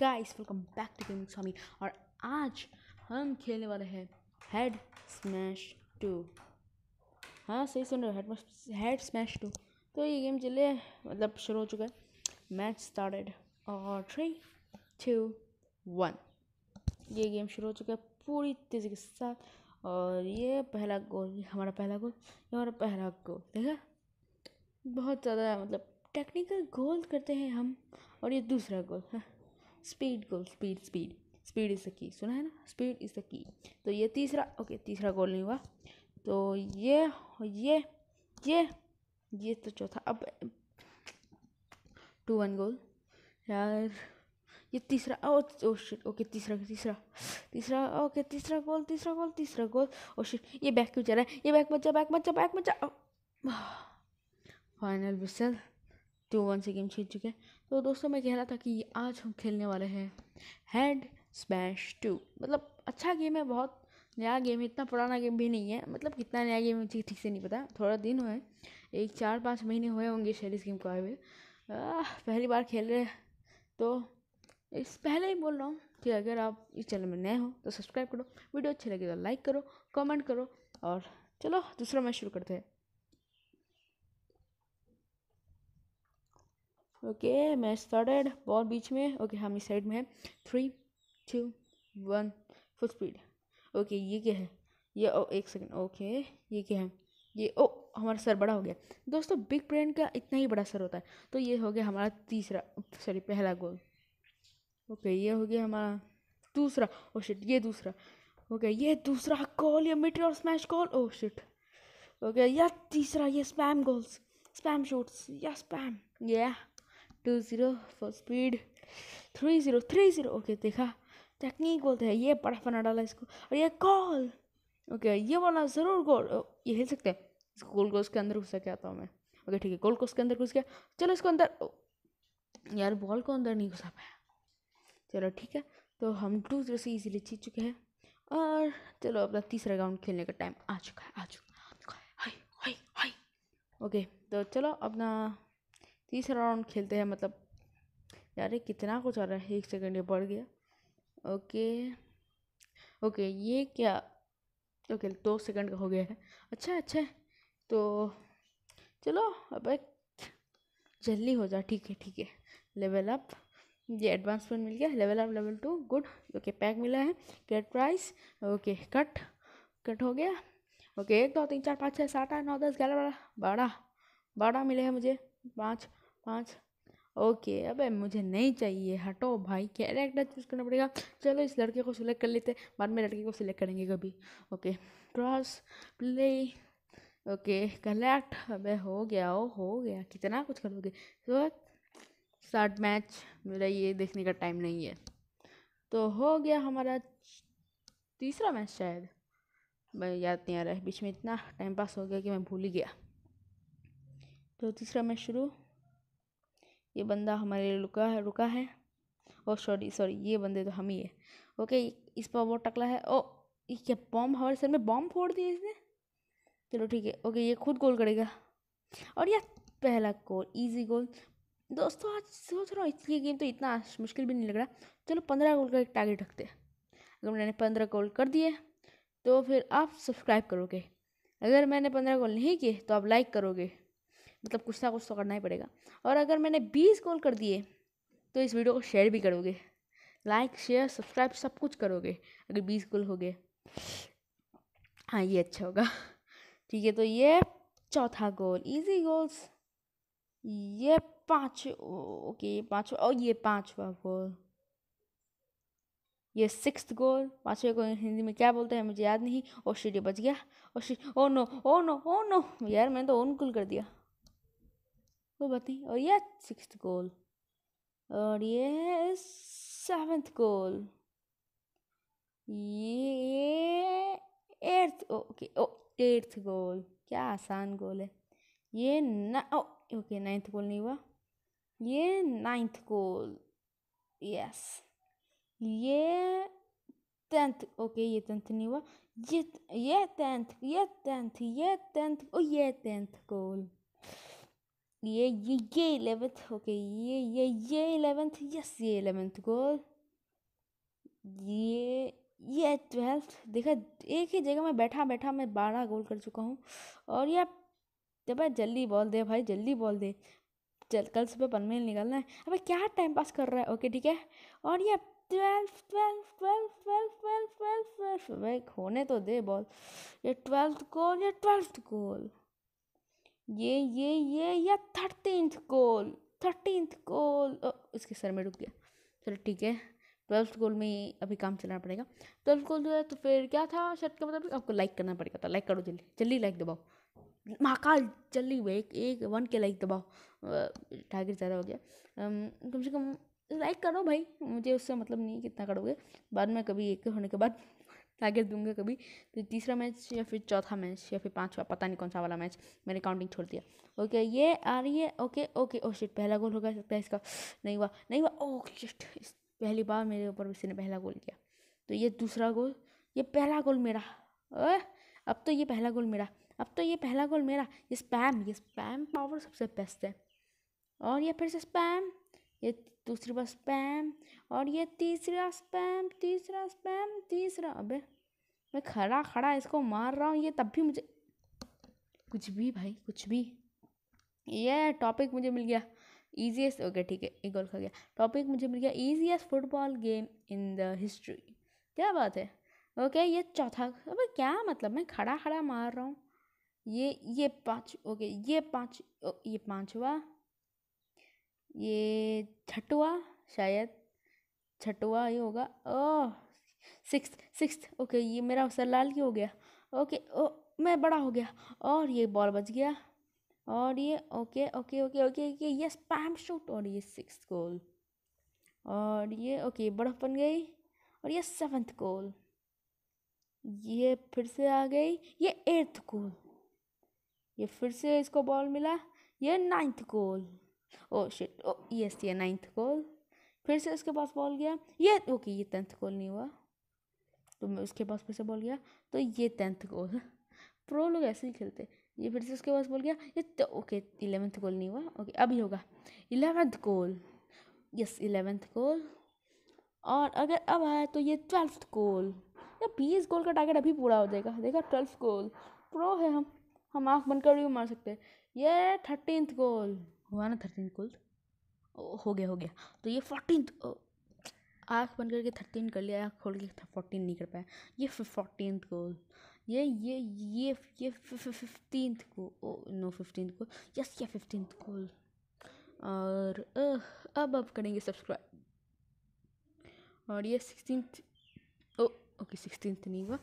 Guys welcome back to gaming Swami और आज हम खेलने वाले हैं हेड स्मैश टू हाँ सही सुन रहे हो हेड स्मैश टू तो ये गेम चले मतलब शुरू हो चुका है मैच स्टार्टेड और थ्री टू वन ये गेम शुरू हो चुका है पूरी तेज़ी के साथ और ये पहला गोल हमारा पहला गोल ये हमारा पहला गोल देखा बहुत ज़्यादा मतलब टेक्निकल गोल करते हैं हम और ये दूसरा गोल है हाँ। Speed goal speed speed speed is the key सुना है ना स्पीड इज़ द की तो ये तीसरा ओके तीसरा गोल नहीं हुआ तो ये ये ये ये तो चौथा अब टू वन गोल यार ये तीसरा ओ ओ शिट ओके तीसरा तीसरा तीसरा ओके तीसरा गोल तीसरा गोल तीसरा गोल ओ शिट ये बैक क्यों चला है ये बैक मचा बैक मचा बैक मचा फाइनल विसल टू वन से गेम छीन चुके हैं तो दोस्तों मैं कह रहा था कि आज हम खेलने वाले हैं हैंड स्मैश टू मतलब अच्छा गेम है बहुत नया गेम है इतना पुराना गेम भी नहीं है मतलब कितना नया गेम मुझे ठीक से नहीं पता थोड़ा दिन हुए एक चार पाँच महीने हुए होंगे शायद इस गेम को आए हुए पहली बार खेल रहे तो इस पहले ही बोल रहा हूँ कि अगर आप इस चैनल में नए हो तो सब्सक्राइब करो वीडियो अच्छी लगे तो लाइक करो कमेंट करो और चलो दूसरा मैच शुरू करते हैं ओके मैं स्टार्टेड बॉल बीच में ओके हम इस साइड में है three two one full speed okay ये क्या है ये ओ एक सेकेंड ओके ये क्या है ये ओ हमारा सर बड़ा हो गया दोस्तों बिग ब्रेन का इतना ही बड़ा सर होता है तो ये हो गया हमारा तीसरा सॉरी पहला गोल ओके ये हो गया हमारा दूसरा ओ oh शिट ये दूसरा ओके ये दूसरा कॉल ये मिट्टी और smash call oh shit okay या तीसरा ये स्पैम गोल्स स्पैम शूट्स या स्पैम या two zero four speed three zero three zero okay देखा टेक्निक बोलते हैं ये बड़ा फना डाला इसको और ये कॉल ओके ये वाला ज़रूर गोल ये हिल सकते हैं गोल को उसके अंदर घुसा के आता हूँ मैं ओके ठीक है गोल को उसके अंदर घुस गया चलो इसको अंदर यार बॉल को अंदर नहीं घुसा पाया चलो ठीक है तो हम टू ज़ीरो से ईजीली जीत चुके हैं और चलो अपना तीसरा राउंड खेलने का टाइम आ चुका है आ चुका है हाई हाई हाई ओके तो चलो अपना तीसरा राउंड खेलते हैं मतलब यार ये कितना कुछ आ रहा है एक सेकेंड ये बढ़ गया ओके ओके ये क्या ओके दो सेकंड का हो गया है अच्छा अच्छा तो चलो अब एक जल्दी हो जा ठीक है ठीक है लेवल अप ये एडवांसमेंट मिल गया level up level two good okay pack मिला है get price okay cut cut हो गया ओके एक दो तीन चार पाँच छः सात आठ नौ दस ग्यारह बारह बारह बारह मिले हैं मुझे पाँच पाँच ओके अबे मुझे नहीं चाहिए हटो भाई कैरेक्टर चूज़ करना पड़ेगा चलो इस लड़के को सिलेक्ट कर लेते हैं बाद में लड़के को सिलेक्ट करेंगे कभी okay cross play okay collect अबे हो गया ओ हो गया कितना कुछ कर दोगे तो स्टार्ट मैच मेरा ये देखने का टाइम नहीं है तो हो गया हमारा तीसरा मैच शायद याद नहीं आ रहा है बीच में इतना टाइम पास हो गया कि मैं भूल ही गया तो तीसरा मैच शुरू ये बंदा हमारे लिए रुका है रुका है ओ सॉरी सॉरी ये बंदे तो हम ही है ओके इस पर वो टकला है ओ ये क्या बॉम्ब हमारे सर में बॉम्ब फोड़ दिया इसने चलो ठीक है ओके ये खुद गोल करेगा और यार पहला गोल इजी गोल दोस्तों आज सोच रहा हूँ इसलिए गेम तो इतना मुश्किल भी नहीं लग रहा चलो पंद्रह गोल का एक टारगेट रखते हैं अगर मैंने पंद्रह गोल कर दिए तो फिर आप सब्सक्राइब करोगे अगर मैंने पंद्रह गोल नहीं किए तो आप लाइक करोगे मतलब कुछ ना कुछ तो करना ही पड़ेगा और अगर मैंने बीस गोल कर दिए तो इस वीडियो को शेयर भी करोगे लाइक शेयर सब्सक्राइब सब कुछ करोगे अगर बीस गोल हो गए हाँ ये अच्छा होगा ठीक है तो ये चौथा गोल इजी गोल्स ये पाँच ओके पाँचवा और ये पाँचवा गोल ये सिक्स गोल पाँचवें को हिंदी में क्या बोलते हैं मुझे याद नहीं और oh, शीडियो बच गया और oh no oh no oh no यार मैंने तो ओन कुल कर दिया वो नहीं और ये सिक्स गोल और ये है सेवन्थ गोल ये eighth okay oh eighth goal क्या आसान गोल है ये ना ओ ओके नाइन्थ गोल नहीं हुआ ये नाइन्थ गोल यस ये टेंथ ओके ये टेंथ नहीं हुआ ये ये टेंथ ये टेंथ ये टेंथ ओ oh, ये टेंथ गोल ये ये ये इलेवेंथ ओके ये ये ये इलेवेंथ यस ये इलेवेंथ गोल ये ये ट्वेल्थ देखा एक ही जगह मैं बैठा बैठा मैं बारह गोल कर चुका हूँ और ये जब जल्दी बॉल दे भाई जल्दी बॉल दे चल कल सुबह पनमेल निकलना है अबे क्या टाइम पास कर रहा है ओके ठीक है और ये twelfth twelfth twelfth twelfth twelfth twelfth twelve होने तो दे बॉल ये ट्वेल्थ गोल ये ट्वेल्थ गोल ये ये ये या थर्टींथ गोल थर्टींथ गोल इसके सर में रुक गया चलो ठीक है ट्वेल्थ गोल में अभी काम चलाना पड़ेगा ट्वेल्थ गोल जो है तो फिर क्या था शर्ट का मतलब आपको लाइक करना पड़ेगा था लाइक करो जल्दी जल्दी लाइक दबाओ महाकाल जल्दी हुए एक एक वन के लाइक दबाओ टारगेट ज़्यादा हो गया कम से कम लाइक करो भाई मुझे उससे मतलब नहीं कितना करोगे बाद में कभी एक होने के बाद टारगेट दूंगा कभी तो तीसरा मैच या फिर चौथा मैच या फिर पाँचवा पता नहीं कौन सा वाला मैच मैंने काउंटिंग छोड़ दिया ओके ये आ रही है ओके ओके ओ शिट पहला गोल होगा सकता है इसका नहीं हुआ नहीं हुआ ओके oh शिट पहली बार मेरे ऊपर किसी ने पहला गोल किया तो ये दूसरा गोल ये पहला गोल मेरा ओह अब तो ये पहला गोल मेरा अब तो ये पहला गोल मेरा ये स्पैम ये स्पैम पावर सबसे बेस्ट है और ये फिर से स्पैम ये दूसरी बार स्पैम और ये तीसरा स्पैम तीसरा स्पैम तीसरा अबे मैं खड़ा खड़ा इसको मार रहा हूँ ये तब भी मुझे कुछ भी भाई कुछ भी ये टॉपिक मुझे मिल गया ईजीएस्ट ओके ठीक है एक और खा गया टॉपिक मुझे मिल गया easiest football game in the history क्या बात है ओके ये चौथा अबे क्या मतलब मैं खड़ा खड़ा मार रहा हूँ ये ये पाँच ओके ये पाँच ओ, ये हुआ ये छठवा शायद छठवा ही होगा ओह सिक्स सिक्स ओके ये मेरा लाल की हो गया ओके ओ मैं बड़ा हो गया और ये बॉल बच गया और ये okay okay okay okay okay ये स्पैम शूट और ये सिक्स गोल और ये ओके बड़ा बन गई और ये सेवन्थ गोल ये फिर से आ गई ये एट्थ गोल ये फिर से इसको बॉल मिला ये ninth goal oh shit oh yes ये नाइन्थ कॉल फिर से उसके पास बॉल गया ये ओके ये टेंथ कॉल नहीं हुआ तो मैं उसके पास फिर से बॉल गया तो ये टेंथ कॉल प्रो लोग ऐसे ही खेलते ये फिर से उसके पास बोल गया ये तो ओके इलेवेंथ गोल नहीं हुआ ओके अभी होगा eleventh call yes eleventh call और अगर अब आया तो ये ट्वेल्थ कॉल या बीस गोल का टारगेट अभी पूरा हो जाएगा देखा ट्वेल्थ गोल प्रो है हम हम आँख बनकर भी मार सकते हैं ये थर्टीनथ गोल हुआ ना थर्टीन कुल हो गया हो गया तो ये फोर्टीन आँख बंद करके थर्टीन कर लिया आँख खोल के फोर्टीन नहीं कर पाया ये फोर्टीन को ये ये ये ये फिफ्टीन को ओ नो फिफ्टीन को यस ये फिफ्टीन को और अब अब करेंगे सब्सक्राइब और ये सिक्सटीन ओ ओके सिक्सटीन नहीं हुआ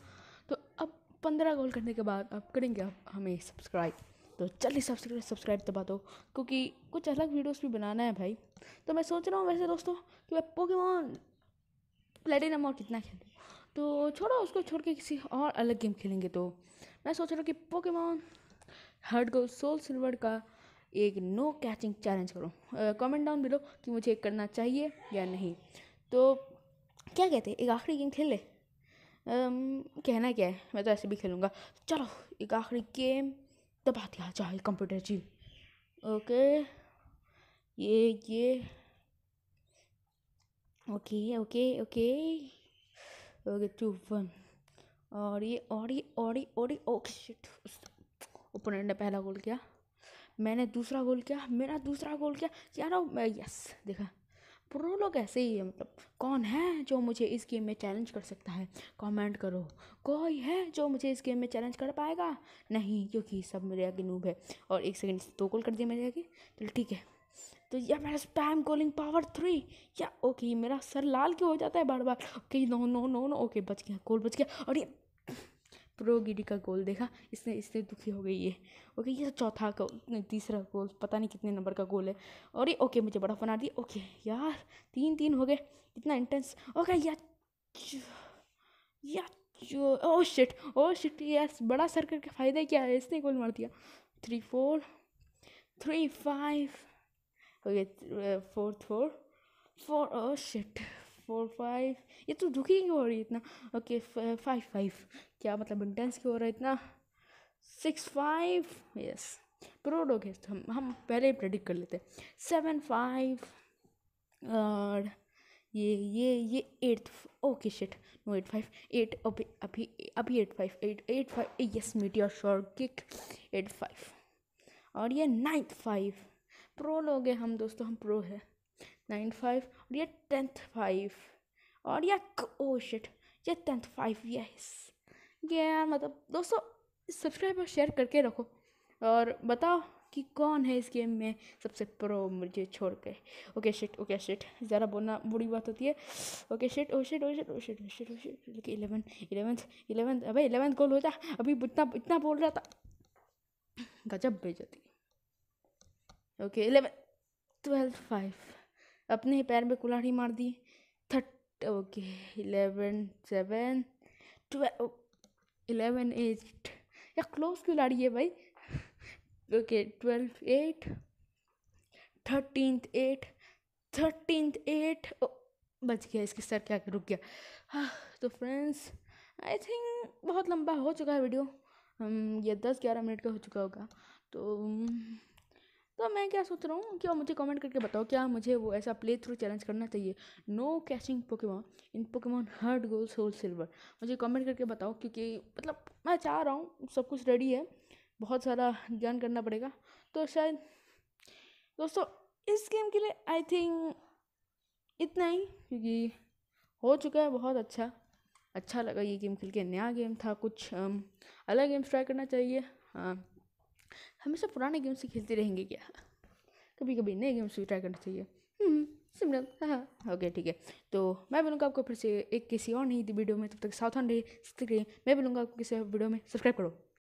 तो अब पंद्रह गोल करने के बाद आप करेंगे आप हमें सब्सक्राइब तो जल्दी सब्सक्राइब सब्सक्राइब दबा दो क्योंकि कुछ अलग वीडियोस भी बनाना है भाई तो मैं सोच रहा हूँ वैसे दोस्तों कि मैं पोकेमोन प्लेटिनम और कितना खेलूँ तो छोड़ो उसको छोड़ के किसी और अलग गेम खेलेंगे तो मैं सोच रहा हूँ कि Pokemon Heart Gold Soul Silver का एक नो कैचिंग चैलेंज करो कमेंट डाउन बिलो कि मुझे करना चाहिए या नहीं तो क्या कहते हैं एक आखिरी गेम खेल ले um, कहना क्या है मैं तो ऐसे भी खेलूँगा चलो एक आखिरी गेम दबा दिया जाए कंप्यूटर जी ओके ये ये okay okay okay okay two one और ये और ये और ये और ये ओके शिट ओपोनेंट ने पहला गोल किया मैंने दूसरा गोल किया मेरा दूसरा गोल किया क्या यस देखा प्रो लोग ऐसे ही है मतलब कौन है जो मुझे इस गेम में चैलेंज कर सकता है कमेंट करो कोई है जो मुझे इस गेम में चैलेंज कर पाएगा नहीं क्योंकि सब मेरे आगे नूब है और एक सेकंड दो कॉल कर दिया मेरे आगे चलो ठीक है तो या मेरा स्पैम कॉलिंग पावर थ्री या ओके मेरा सर लाल क्यों हो जाता है बार बार okay no no no no okay बच गया कॉल बच गया और ये प्रोगिडी का गोल देखा इसने इससे दुखी हो गई है ओके ये चौथा का तीसरा गोल पता नहीं कितने नंबर का गोल है और ये ओके मुझे बड़ा बना दिया ओके यार तीन तीन हो गए इतना इंटेंस ओके यार यार ओ शिट ओ शिट यार बड़ा सर करके फ़ायदा क्या है इसने गोल मार दिया three four three five okay four four four oh shit four five ये तो दुखी क्यों हो रही है इतना ओके फाइव फाइव क्या मतलब इंटेंस क्यों हो रहा है इतना सिक्स फाइव यस प्रोडोग है तो हम हम पहले ही प्रेडिक्ट कर लेते हैं सेवन फाइव और ये ये ये eight okay shit no eight five eight अभी अभी अभी eight five eight eight five yes meteor shot kick eight five और ये नाइन्थ फाइव प्रो लोग हैं हम दोस्तों हम प्रो है नाइन फाइव और ये टेंथ फाइव और या ओ शिट ये टेंथ फाइव यस ये यार मतलब दोस्तों सब्सक्राइब और शेयर करके रखो और बताओ कि कौन है इस गेम में सबसे प्रो मुझे छोड़ के ओके शिट ओके शिट ज़रा बोलना बुरी बात होती है okay shit oh shit oh shit oh shit oh shit oh shit लेकिन इलेवन इलेवंथ इलेवंथ अबे इलेवंथ गोल होता अभी इतना इतना बोल रहा था गजब जाती ओके इलेवन ट्वेल्थ फाइव अपने ही पैर में कुल्हाड़ी मार दी थर्ट okay eleven seven twelve eleven eight या क्लोज कुल्हाड़ी है भाई okay twelve eight thirteen eight thirteen eight बच गया इसके सर क्या रुक गया हाँ तो फ्रेंड्स आई थिंक बहुत लंबा हो चुका है वीडियो हम हम्म, ये दस ग्यारह मिनट का हो चुका होगा तो तो मैं क्या सोच रहा हूँ कि आप मुझे कमेंट करके बताओ क्या मुझे वो ऐसा प्ले थ्रू चैलेंज करना चाहिए no catching Pokemon in Pokemon Heart Gold Soul Silver मुझे कमेंट करके बताओ क्योंकि मतलब मैं चाह रहा हूँ सब कुछ रेडी है बहुत सारा ज्ञान करना पड़ेगा तो शायद दोस्तों इस गेम के लिए आई थिंक इतना ही क्योंकि हो चुका है बहुत अच्छा अच्छा लगा ये गेम खेल के नया गेम था कुछ अलग गेम्स ट्राई करना चाहिए हाँ हमेशा पुराने गेम्स ही खेलते रहेंगे क्या कभी कभी नए गेम्स भी ट्राई करना चाहिए सिमरन हम्म, हाँ ओके हाँ, ठीक है तो मैं बोलूँगा आपको फिर से एक किसी और नहीं वीडियो में तब तक सावधान रहिए स्थित रहिए मैं बोलूँगा आपको किसी वीडियो में सब्सक्राइब करो